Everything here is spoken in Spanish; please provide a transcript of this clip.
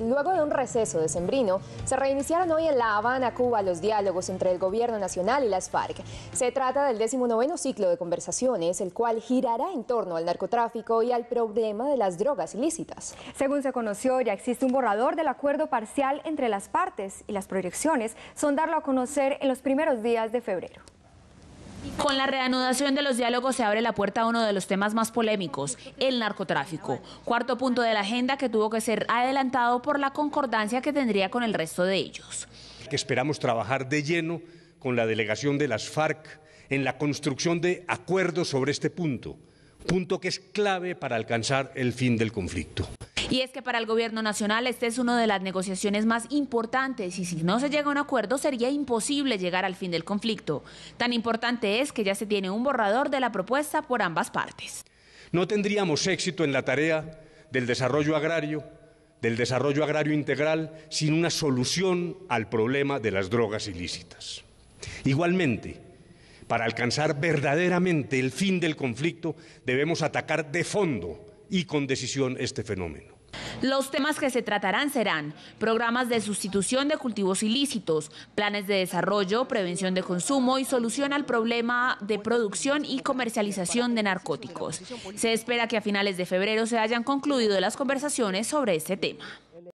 luego de un receso decembrino, se reiniciaron hoy en La Habana, Cuba, los diálogos entre el Gobierno Nacional y las FARC. Se trata del 19 ciclo de conversaciones, el cual girará en torno al narcotráfico y al problema de las drogas ilícitas. Según se conoció, ya existe un borrador del acuerdo parcial entre las partes y las proyecciones son darlo a conocer en los primeros días de febrero. Con la reanudación de los diálogos se abre la puerta a uno de los temas más polémicos, el narcotráfico, cuarto punto de la agenda que tuvo que ser adelantado por la concordancia que tendría con el resto de ellos. esperamos trabajar de lleno con la delegación de las FARC en la construcción de acuerdos sobre este punto, punto que es clave para alcanzar el fin del conflicto. Y es que para el gobierno nacional esta es uno de las negociaciones más importantes y si no se llega a un acuerdo sería imposible llegar al fin del conflicto. Tan importante es que ya se tiene un borrador de la propuesta por ambas partes. No tendríamos éxito en la tarea del desarrollo agrario, del desarrollo agrario integral, sin una solución al problema de las drogas ilícitas. Igualmente, para alcanzar verdaderamente el fin del conflicto, debemos atacar de fondo y con decisión este fenómeno. Los temas que se tratarán serán programas de sustitución de cultivos ilícitos, planes de desarrollo, prevención de consumo y solución al problema de producción y comercialización de narcóticos. Se espera que a finales de febrero se hayan concluido las conversaciones sobre este tema.